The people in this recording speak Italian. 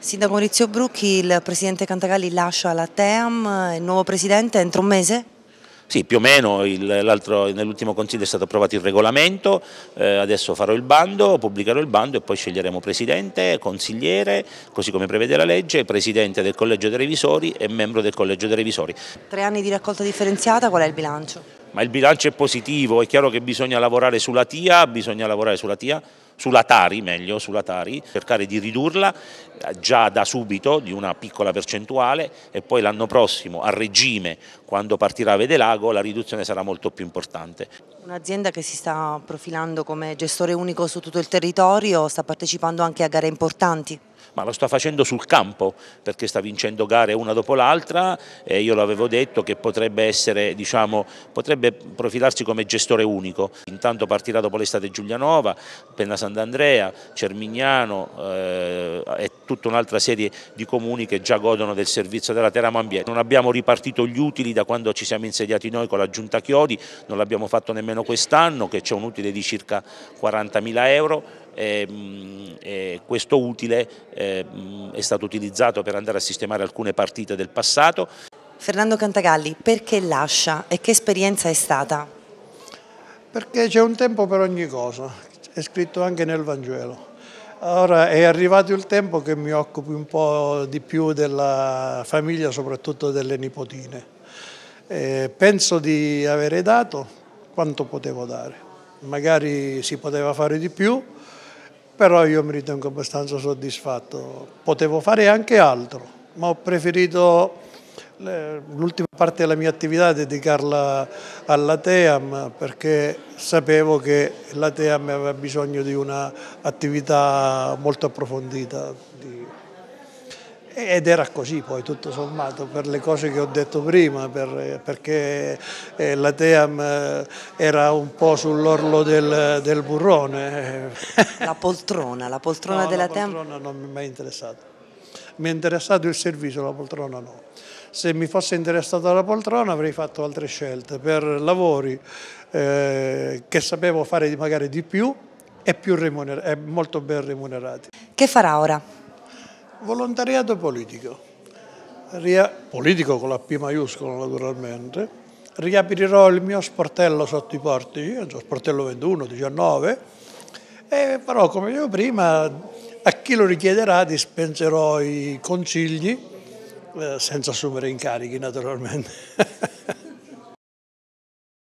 Sindaco Maurizio Brucchi, il presidente Cantagalli lascia la TEAM, il nuovo presidente entro un mese? Sì, più o meno, nell'ultimo consiglio è stato approvato il regolamento, eh, adesso farò il bando, pubblicherò il bando e poi sceglieremo presidente, consigliere, così come prevede la legge, presidente del collegio dei revisori e membro del collegio dei revisori. Tre anni di raccolta differenziata, qual è il bilancio? ma il bilancio è positivo, è chiaro che bisogna lavorare sulla TIA, bisogna lavorare sulla TIA, sulla Tari meglio, sulla Tari, cercare di ridurla eh, già da subito di una piccola percentuale e poi l'anno prossimo a regime quando partirà Vedelago la riduzione sarà molto più importante. Un'azienda che si sta profilando come gestore unico su tutto il territorio sta partecipando anche a gare importanti? ma lo sta facendo sul campo perché sta vincendo gare una dopo l'altra e io l'avevo detto che potrebbe essere, diciamo, potrebbe profilarsi come gestore unico. Intanto partirà dopo l'estate Giulianova, Penna Sant'Andrea, Cermignano eh, e tutta un'altra serie di comuni che già godono del servizio della Teramo Ambiente. Non abbiamo ripartito gli utili da quando ci siamo insediati noi con la Giunta Chiodi, non l'abbiamo fatto nemmeno quest'anno che c'è un utile di circa 40.000 euro Ehm, eh, questo utile ehm, è stato utilizzato per andare a sistemare alcune partite del passato. Fernando Cantagalli, perché lascia e che esperienza è stata? Perché c'è un tempo per ogni cosa, è scritto anche nel Vangelo. Ora è arrivato il tempo che mi occupi un po' di più della famiglia, soprattutto delle nipotine. Eh, penso di avere dato quanto potevo dare. Magari si poteva fare di più, però io mi ritengo abbastanza soddisfatto. Potevo fare anche altro, ma ho preferito l'ultima parte della mia attività dedicarla alla TEAM perché sapevo che la TEAM aveva bisogno di un'attività molto approfondita di ed era così poi tutto sommato per le cose che ho detto prima, per, perché eh, la Team eh, era un po' sull'orlo del, del burrone. La poltrona, la poltrona no, della Team? La poltrona non mi è mai interessata. Mi è interessato il servizio, la poltrona no se mi fosse interessata la poltrona avrei fatto altre scelte per lavori eh, che sapevo fare magari di più e, più e molto ben remunerati. Che farà ora? volontariato politico, Ria... politico con la P maiuscola naturalmente, riaprirò il mio sportello sotto i portici, sportello 21, 19, e però come dicevo prima a chi lo richiederà dispenserò i consigli eh, senza assumere incarichi naturalmente.